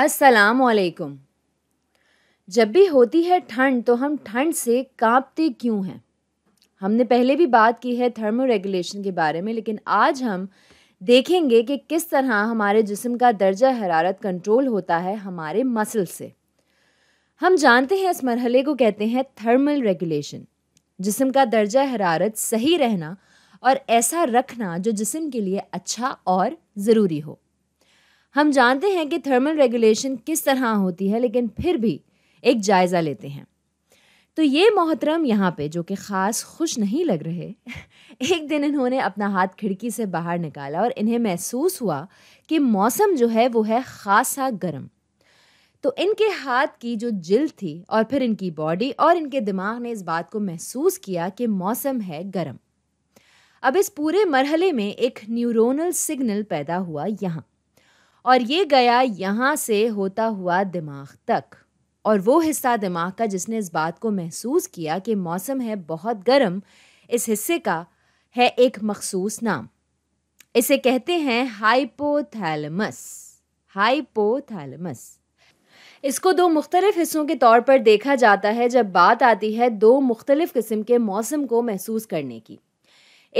अस्सलाम वालेकुम जब भी होती है ठंड तो हम ठंड से कांपते क्यों हैं हमने पहले भी बात की है थर्मो रेगुलेशन के बारे में लेकिन आज हम देखेंगे कि किस तरह हमारे जिस्म का दर्जा हरारत कंट्रोल होता है हमारे मसल से हम जानते हैं इस मरहले को कहते हैं थर्मल रेगुलेशन जिस्म का दर्जा हरारत सही रहना और ऐसा रखना जो जिस्म के लिए अच्छा और ज़रूरी हो हम जानते हैं कि थर्मल रेगुलेशन किस तरह होती है लेकिन फिर भी एक जायज़ा लेते हैं तो ये मोहतरम यहाँ पे जो कि ख़ास खुश नहीं लग रहे एक दिन इन्होंने अपना हाथ खिड़की से बाहर निकाला और इन्हें महसूस हुआ कि मौसम जो है वो है ख़ासा गर्म तो इनके हाथ की जो जिल्द थी और फिर इनकी बॉडी और इनके दिमाग ने इस बात को महसूस किया कि मौसम है गर्म अब इस पूरे मरहले में एक न्यूरोनल सिग्नल पैदा हुआ यहाँ और ये गया यहाँ से होता हुआ दिमाग तक और वो हिस्सा दिमाग का जिसने इस बात को महसूस किया कि मौसम है बहुत गर्म इस हिस्से का है एक मखसूस नाम इसे कहते हैं हाइपोथैलमस हाइपोथैलमस इसको दो मुख्तलिफ हिस्सों के तौर पर देखा जाता है जब बात आती है दो मुख्तलिफ किस्म के मौसम को महसूस करने की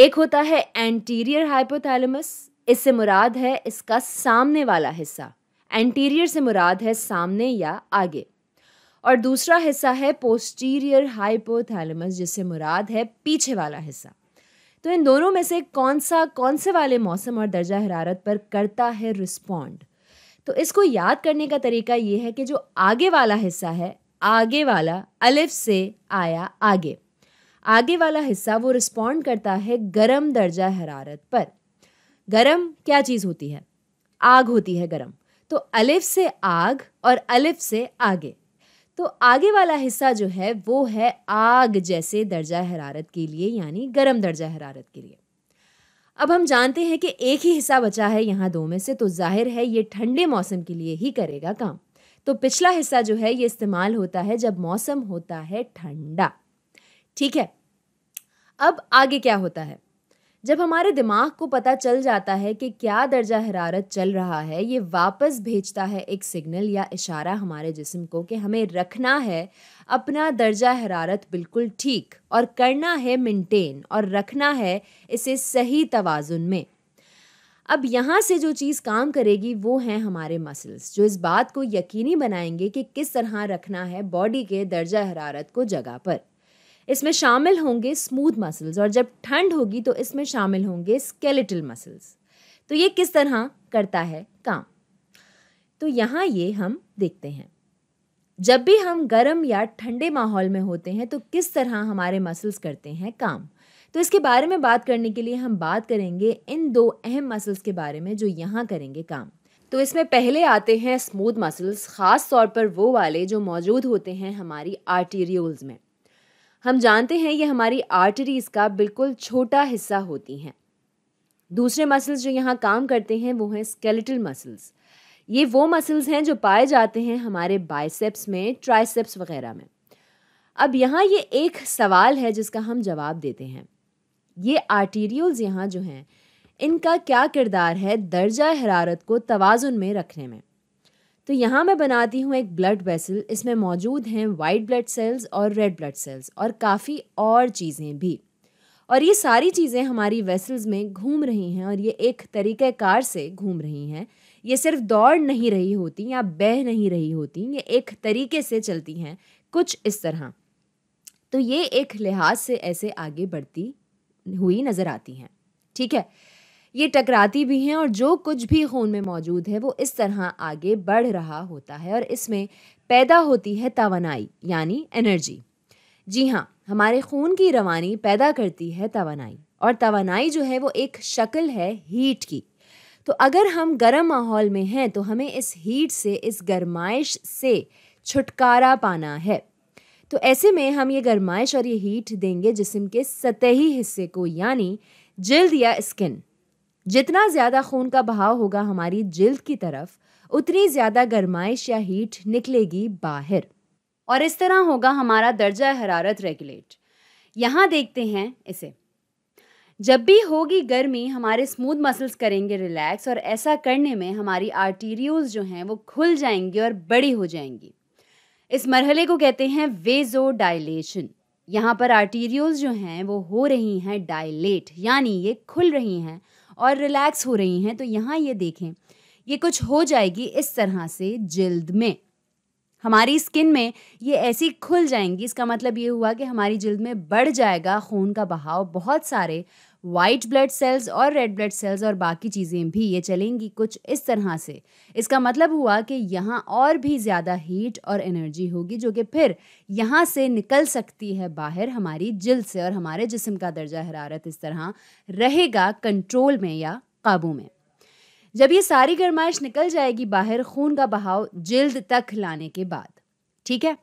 एक होता है एंटीरियर हाइपोथैलमस इससे मुराद है इसका सामने वाला हिस्सा एंटीरियर से मुराद है सामने या आगे और दूसरा हिस्सा है पोस्टीरियर हाइपोथैलेमस जिससे मुराद है पीछे वाला हिस्सा तो इन दोनों में से कौन सा कौन से वाले मौसम और दर्जा हरारत पर करता है रिस्पॉन्ड तो इसको याद करने का तरीका ये है कि जो आगे वाला हिस्सा है आगे वाला अलिफ से आया आगे आगे वाला हिस्सा वो रिस्पॉन्ड करता है गर्म दर्जा हरारत पर गरम क्या चीज़ होती है आग होती है गरम तो अलिफ से आग और अलिफ से आगे तो आगे वाला हिस्सा जो है वो है आग जैसे दर्जा हरारत के लिए यानी गर्म दर्जा हरारत के लिए अब हम जानते हैं कि एक ही हिस्सा बचा है यहाँ दो में से तो जाहिर है ये ठंडे मौसम के लिए ही करेगा काम तो पिछला हिस्सा जो है ये इस्तेमाल होता है जब मौसम होता है ठंडा ठीक है अब आगे क्या होता है जब हमारे दिमाग को पता चल जाता है कि क्या दर्जा हरारत चल रहा है ये वापस भेजता है एक सिग्नल या इशारा हमारे जिसम को कि हमें रखना है अपना दर्जा हरारत बिल्कुल ठीक और करना है मेंटेन और रखना है इसे सही तोज़ुन में अब यहाँ से जो चीज़ काम करेगी वो हैं हमारे मसल्स जो इस बात को यकीनी बनाएंगे कि किस तरह रखना है बॉडी के दर्जा हरारत को जगह पर इसमें शामिल होंगे स्मूथ मसल्स और जब ठंड होगी तो इसमें शामिल होंगे स्केलेटल मसल्स तो ये किस तरह करता है काम तो यहाँ ये हम देखते हैं जब भी हम गर्म या ठंडे माहौल में होते हैं तो किस तरह हमारे मसल्स करते हैं काम तो इसके बारे में बात करने के लिए हम बात करेंगे इन दो अहम मसल्स के बारे में जो यहाँ करेंगे काम तो इसमें पहले आते हैं स्मूथ मसल्स ख़ास तौर पर वो वाले जो मौजूद होते हैं हमारी आर्टीरियोल्स में हम जानते हैं ये हमारी आर्टरीज़ का बिल्कुल छोटा हिस्सा होती हैं दूसरे मसल्स जो यहाँ काम करते हैं वो हैं स्केलेटल मसल्स ये वो मसल्स हैं जो पाए जाते हैं हमारे बाइसेप्स में ट्राइसेप्स वगैरह में अब यहाँ ये एक सवाल है जिसका हम जवाब देते हैं ये आर्टीरियल्स यहाँ जो हैं इनका क्या किरदार है दर्जा हरारत को तोज़ुन में रखने में तो यहाँ मैं बनाती हूँ एक ब्लड वेसल इसमें मौजूद हैं वाइट ब्लड सेल्स और रेड ब्लड सेल्स और काफ़ी और चीज़ें भी और ये सारी चीज़ें हमारी वेसल्स में घूम रही हैं और ये एक तरीक़ाकार से घूम रही हैं ये सिर्फ दौड़ नहीं रही होती या बह नहीं रही होती ये एक तरीके से चलती हैं कुछ इस तरह तो ये एक लिहाज से ऐसे आगे बढ़ती हुई नज़र आती हैं ठीक है ये टकराती भी हैं और जो कुछ भी खून में मौजूद है वो इस तरह आगे बढ़ रहा होता है और इसमें पैदा होती है तोानाई यानी एनर्जी जी हाँ हमारे खून की रवानी पैदा करती है तोानाई और तोानाई जो है वो एक शक्ल है हीट की तो अगर हम गर्म माहौल में हैं तो हमें इस हीट से इस गर्माइश से छुटकारा पाना है तो ऐसे में हम ये गर्माइश और ये हीट देंगे जिसम के सतही हिस्से को यानी जल्द या स्किन जितना ज़्यादा खून का बहाव होगा हमारी जिल्द की तरफ उतनी ज़्यादा गर्माइश या हीट निकलेगी बाहर और इस तरह होगा हमारा दर्जा हरारत रेगुलेट यहाँ देखते हैं इसे जब भी होगी गर्मी हमारे स्मूथ मसल्स करेंगे रिलैक्स और ऐसा करने में हमारी आर्टीरियोज जो हैं वो खुल जाएंगी और बड़ी हो जाएंगी इस मरहले को कहते हैं वेजो डायलेशन यहाँ पर आर्टीरियोज जो हैं वो हो रही हैं डायलेट यानी ये खुल रही हैं और रिलैक्स हो रही हैं तो यहाँ ये देखें ये कुछ हो जाएगी इस तरह से जल्द में हमारी स्किन में ये ऐसी खुल जाएंगी इसका मतलब ये हुआ कि हमारी जल्द में बढ़ जाएगा खून का बहाव बहुत सारे वाइट ब्लड सेल्स और रेड ब्लड सेल्स और बाकी चीज़ें भी ये चलेंगी कुछ इस तरह से इसका मतलब हुआ कि यहाँ और भी ज़्यादा हीट और एनर्जी होगी जो कि फिर यहाँ से निकल सकती है बाहर हमारी जल्द से और हमारे जिसम का दर्जा हरारत इस तरह रहेगा कंट्रोल में या काबू में जब ये सारी गर्माइश निकल जाएगी बाहर खून का बहाव जल्द तक लाने के बाद ठीक है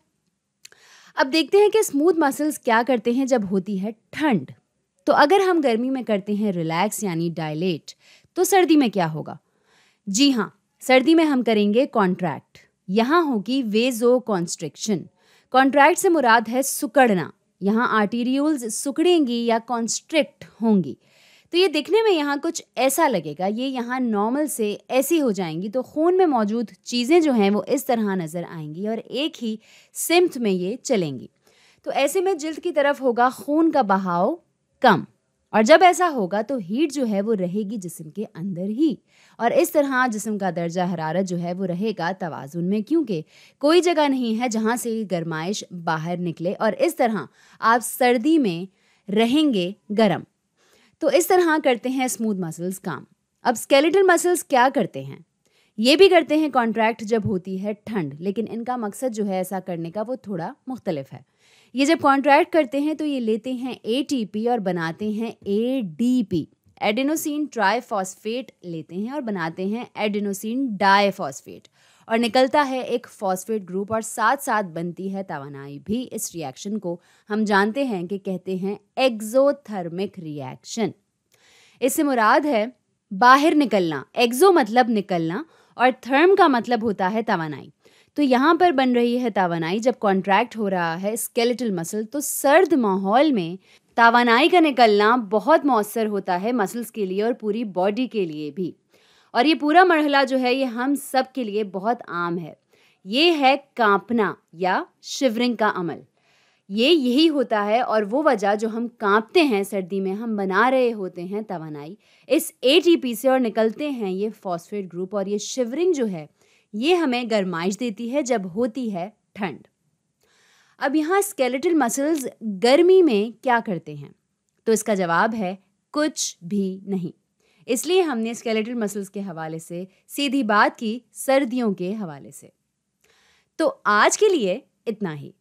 अब देखते हैं कि स्मूथ मसल्स क्या करते हैं जब होती है ठंड तो अगर हम गर्मी में करते हैं रिलैक्स यानी डायलेट तो सर्दी में क्या होगा जी हाँ सर्दी में हम करेंगे कॉन्ट्रैक्ट यहाँ होगी वेजो कॉन्स्ट्रिक्शन कॉन्ट्रैक्ट से मुराद है सुकड़ना यहाँ आर्टीरियोल्स सुकड़ेंगी या कॉन्स्ट्रिक्ट होंगी तो ये दिखने में यहाँ कुछ ऐसा लगेगा ये यहाँ नॉर्मल से ऐसी हो जाएंगी तो खून में मौजूद चीज़ें जो हैं वो इस तरह नज़र आएंगी और एक ही सिम्थ में ये चलेंगी तो ऐसे में जल्द की तरफ होगा खून का बहाव कम और जब ऐसा होगा तो हीट जो है वो रहेगी जिसम के अंदर ही और इस तरह जिसम का दर्जा हरारत जो है वो रहेगा तोज़ुन में क्योंकि कोई जगह नहीं है जहाँ से गर्माइश बाहर निकले और इस तरह आप सर्दी में रहेंगे गर्म तो इस तरह करते हैं स्मूथ मसल्स काम अब स्केलेटल मसल्स क्या करते हैं ये भी करते हैं कॉन्ट्रैक्ट जब होती है ठंड लेकिन इनका मकसद जो है ऐसा करने का वो थोड़ा मुख्तलिफ है ये जब कॉन्ट्रैक्ट करते हैं तो ये लेते हैं ए और बनाते हैं ए एडिनोसिन ट्राईफॉस्फेट लेते हैं और बनाते हैं एडिनोसिन डाईफॉस्फेट और निकलता है एक फॉस्फेट ग्रुप और साथ साथ बनती है तवानाई भी इस रिएक्शन को हम जानते हैं कि कहते हैं एक्जोथर्मिक रिएक्शन इससे मुराद है बाहर निकलना एक्जो मतलब निकलना और थर्म का मतलब होता है तवानाई तो यहाँ पर बन रही है तावानाई जब कॉन्ट्रैक्ट हो रहा है स्केलेटल मसल तो सर्द माहौल में तावानाई का निकलना बहुत मौसर होता है मसल्स के लिए और पूरी बॉडी के लिए भी और ये पूरा मरहला जो है ये हम सब के लिए बहुत आम है ये है कांपना या शिवरिंग का अमल ये यही होता है और वो वजह जो हम कांपते हैं सर्दी में हम बना रहे होते हैं तवानाई इस ए से और निकलते हैं ये फॉस्फेट ग्रुप और ये शिवरिंग जो है ये हमें गर्माइश देती है जब होती है ठंड अब यहाँ स्केलेटल मसल्स गर्मी में क्या करते हैं तो इसका जवाब है कुछ भी नहीं इसलिए हमने स्केलेटल मसल्स के हवाले से सीधी बात की सर्दियों के हवाले से तो आज के लिए इतना ही